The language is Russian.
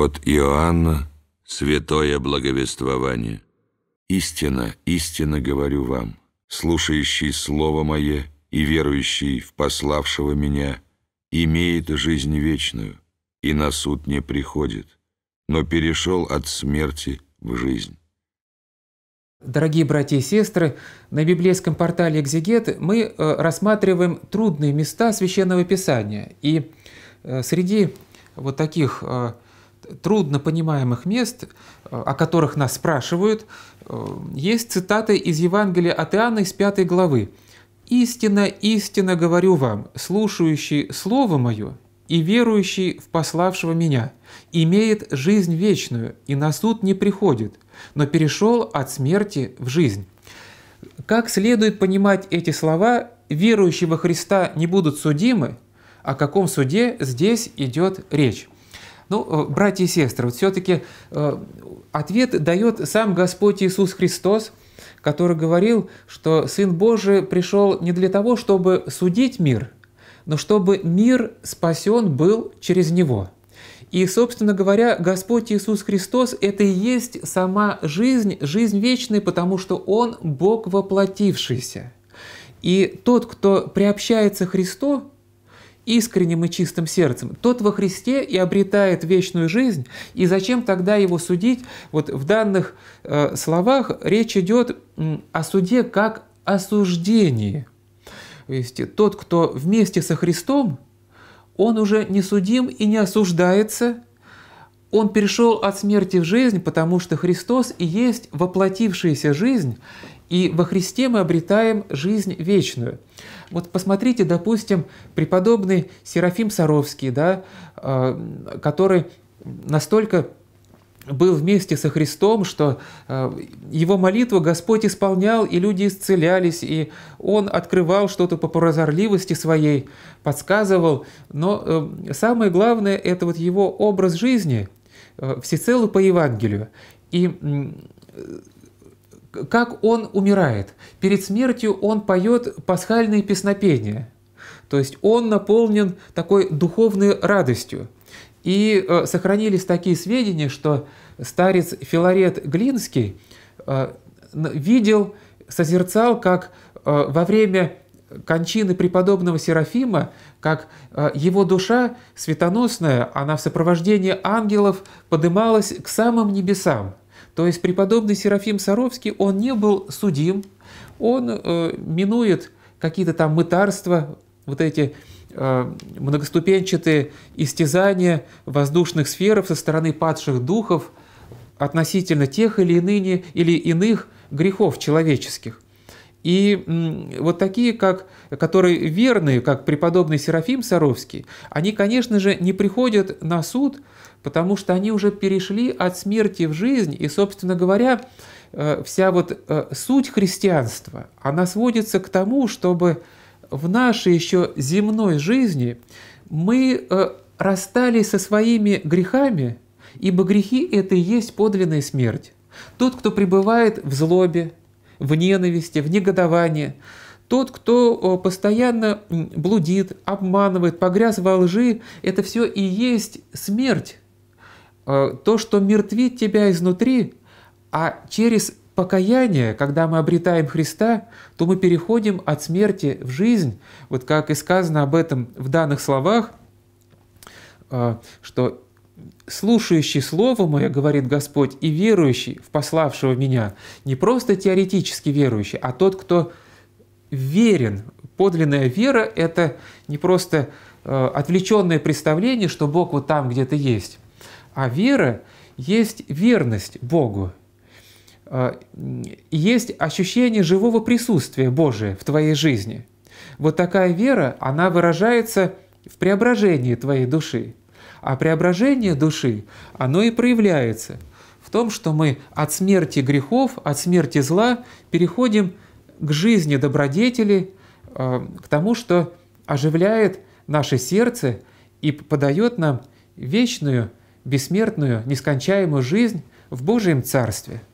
От Иоанна святое благовествование. Истина, истина говорю вам, слушающий слово мое и верующий в пославшего меня, имеет жизнь вечную, и на суд не приходит, но перешел от смерти в жизнь. Дорогие братья и сестры, на библейском портале «Экзегет» мы э, рассматриваем трудные места Священного Писания. И э, среди вот таких э, трудно понимаемых мест, э, о которых нас спрашивают, э, есть цитата из Евангелия от Иоанна из 5 главы. «Истина, истина говорю вам, слушающий Слово Мое и верующий в пославшего Меня имеет жизнь вечную и на суд не приходит, но перешел от смерти в жизнь». Как следует понимать эти слова, верующие во Христа не будут судимы, о каком суде здесь идет речь. Ну, э, братья и сестры, вот все-таки э, ответ дает сам Господь Иисус Христос, который говорил, что Сын Божий пришел не для того, чтобы судить мир, но чтобы мир спасен был через Него. И, собственно говоря, Господь Иисус Христос – это и есть сама жизнь, жизнь вечная, потому что Он – Бог воплотившийся. И тот, кто приобщается Христу, искренним и чистым сердцем, тот во Христе и обретает вечную жизнь, и зачем тогда его судить? Вот в данных э, словах речь идет о суде как осуждении. То есть тот, кто вместе со Христом, он уже не судим и не осуждается, он перешел от смерти в жизнь, потому что Христос и есть воплотившаяся жизнь, и во Христе мы обретаем жизнь вечную. Вот посмотрите, допустим, преподобный Серафим Саровский, да, э, который настолько был вместе со Христом, что э, его молитву Господь исполнял, и люди исцелялись, и он открывал что-то по прозорливости своей, подсказывал. Но э, самое главное – это вот его образ жизни, всецело по Евангелию. И как он умирает. Перед смертью он поет пасхальные песнопения. То есть он наполнен такой духовной радостью. И э, сохранились такие сведения, что старец Филарет Глинский э, видел, созерцал, как э, во время кончины преподобного Серафима, как э, его душа светоносная, она в сопровождении ангелов подымалась к самым небесам – то есть преподобный Серафим Саровский, он не был судим, он э, минует какие-то там мытарства, вот эти э, многоступенчатые истязания воздушных сфер со стороны падших духов относительно тех или, иныне, или иных грехов человеческих. И вот такие, как, которые верные, как преподобный Серафим Саровский, они, конечно же, не приходят на суд, потому что они уже перешли от смерти в жизнь, и, собственно говоря, э, вся вот э, суть христианства, она сводится к тому, чтобы в нашей еще земной жизни мы э, расстались со своими грехами, ибо грехи – это и есть подлинная смерть. Тот, кто пребывает в злобе, в ненависти, в негодовании. Тот, кто э, постоянно блудит, обманывает, погряз во лжи, это все и есть смерть. Э, то, что мертвит тебя изнутри, а через покаяние, когда мы обретаем Христа, то мы переходим от смерти в жизнь. Вот как и сказано об этом в данных словах, э, что слушающий Слово Мое, говорит Господь, и верующий в пославшего Меня, не просто теоретически верующий, а тот, кто верен. Подлинная вера – это не просто э, отвлеченное представление, что Бог вот там где-то есть, а вера есть верность Богу, э, есть ощущение живого присутствия Божия в твоей жизни. Вот такая вера, она выражается в преображении твоей души – а преображение души, оно и проявляется в том, что мы от смерти грехов, от смерти зла переходим к жизни добродетели, а, к тому, что оживляет наше сердце и подает нам вечную, бессмертную, нескончаемую жизнь в Божьем Царстве –